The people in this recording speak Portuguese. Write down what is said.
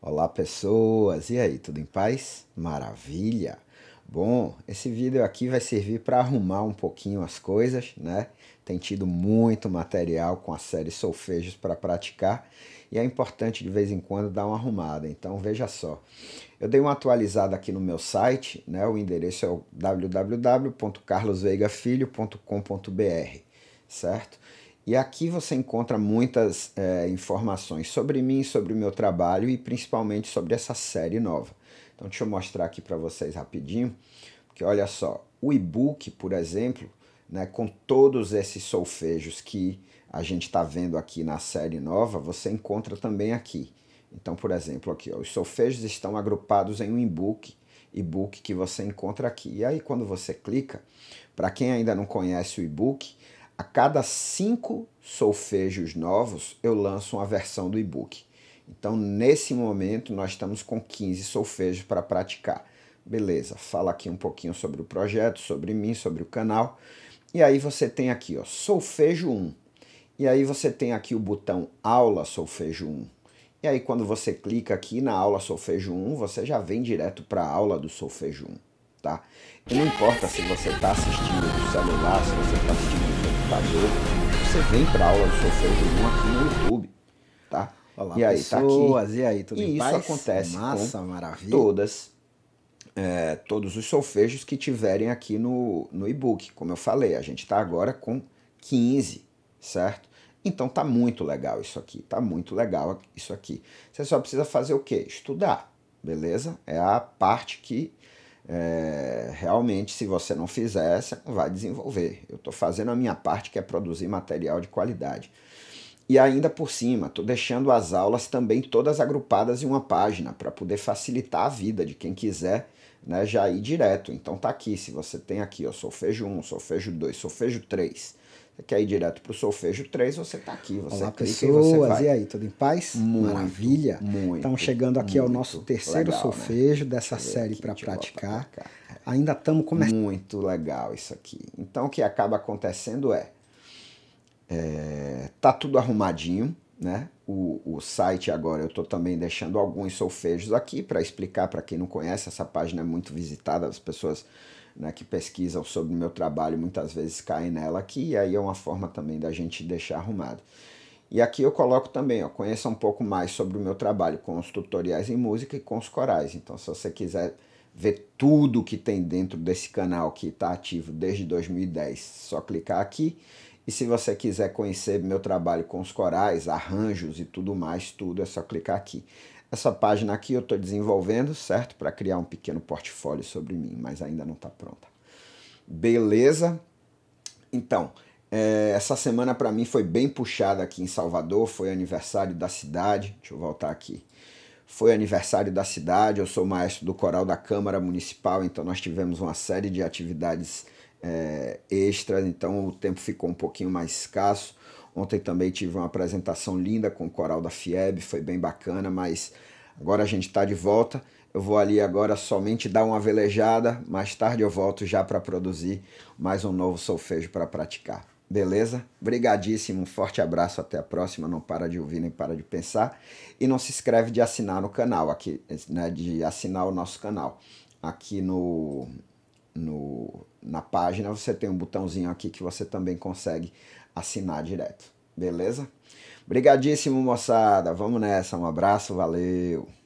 Olá pessoas, e aí, tudo em paz? Maravilha! Bom, esse vídeo aqui vai servir para arrumar um pouquinho as coisas, né? Tem tido muito material com a série Solfejos para praticar e é importante de vez em quando dar uma arrumada. Então veja só, eu dei uma atualizada aqui no meu site, né? O endereço é o www.carlosveigafilho.com.br, certo? E aqui você encontra muitas é, informações sobre mim, sobre o meu trabalho e principalmente sobre essa série nova. Então deixa eu mostrar aqui para vocês rapidinho, porque olha só, o e-book, por exemplo, né, com todos esses solfejos que a gente está vendo aqui na série nova, você encontra também aqui. Então, por exemplo, aqui, ó, os solfejos estão agrupados em um e-book, e-book que você encontra aqui. E aí, quando você clica, para quem ainda não conhece o e-book, a cada cinco solfejos novos, eu lanço uma versão do e-book. Então, nesse momento, nós estamos com 15 solfejos para praticar. Beleza, fala aqui um pouquinho sobre o projeto, sobre mim, sobre o canal. E aí você tem aqui, ó, solfejo 1. E aí você tem aqui o botão aula solfejo 1. E aí quando você clica aqui na aula solfejo 1, você já vem direto para a aula do solfejo 1 tá? E não importa se você está assistindo do celular, se você está assistindo do computador, você vem para aula do solfejo Jejum aqui no YouTube, tá? Olá, e aí, pessoas, tá aqui. e aí, tudo e isso paz? acontece Massa, com maravilha. todas, é, todos os solfejos que tiverem aqui no, no e-book. Como eu falei, a gente está agora com 15, certo? Então tá muito legal isso aqui, tá muito legal isso aqui. Você só precisa fazer o quê? Estudar, beleza? É a parte que é, realmente, se você não fizer, você não vai desenvolver. Eu estou fazendo a minha parte, que é produzir material de qualidade. E ainda por cima, estou deixando as aulas também todas agrupadas em uma página, para poder facilitar a vida de quem quiser né, já ir direto. Então tá aqui, se você tem aqui, ó, solfejo 1, solfejo 2, solfejo 3, quer ir direto para o solfejo 3, você está aqui, você Olá, clica pessoas, e você vai. E aí, tudo em paz? Muito, Maravilha. Muito, estamos chegando aqui ao nosso terceiro legal, né? solfejo né? dessa série para praticar. Pra é. Ainda estamos começando. Muito legal isso aqui. Então o que acaba acontecendo é, é tá tudo arrumadinho, né? O, o site agora eu estou também deixando alguns solfejos aqui para explicar para quem não conhece. Essa página é muito visitada, as pessoas né, que pesquisam sobre o meu trabalho muitas vezes caem nela aqui, e aí é uma forma também da gente deixar arrumado. E aqui eu coloco também, ó, conheça um pouco mais sobre o meu trabalho com os tutoriais em música e com os corais. Então, se você quiser ver tudo que tem dentro desse canal que está ativo desde 2010, só clicar aqui. E se você quiser conhecer meu trabalho com os corais, arranjos e tudo mais, tudo é só clicar aqui. Essa página aqui eu estou desenvolvendo, certo? Para criar um pequeno portfólio sobre mim, mas ainda não está pronta. Beleza? Então, é, essa semana para mim foi bem puxada aqui em Salvador, foi aniversário da cidade. Deixa eu voltar aqui. Foi aniversário da cidade, eu sou maestro do coral da Câmara Municipal, então nós tivemos uma série de atividades é, extras, então o tempo ficou um pouquinho mais escasso. Ontem também tive uma apresentação linda com o coral da FIEB, foi bem bacana, mas agora a gente está de volta. Eu vou ali agora somente dar uma velejada, mais tarde eu volto já para produzir mais um novo solfejo para praticar. Beleza? Brigadíssimo, um forte abraço, até a próxima. Não para de ouvir nem para de pensar. E não se inscreve de assinar no canal aqui, né, de assinar o nosso canal aqui no no, na página, você tem um botãozinho aqui que você também consegue assinar direto. Beleza? Obrigadíssimo, moçada. Vamos nessa. Um abraço, valeu.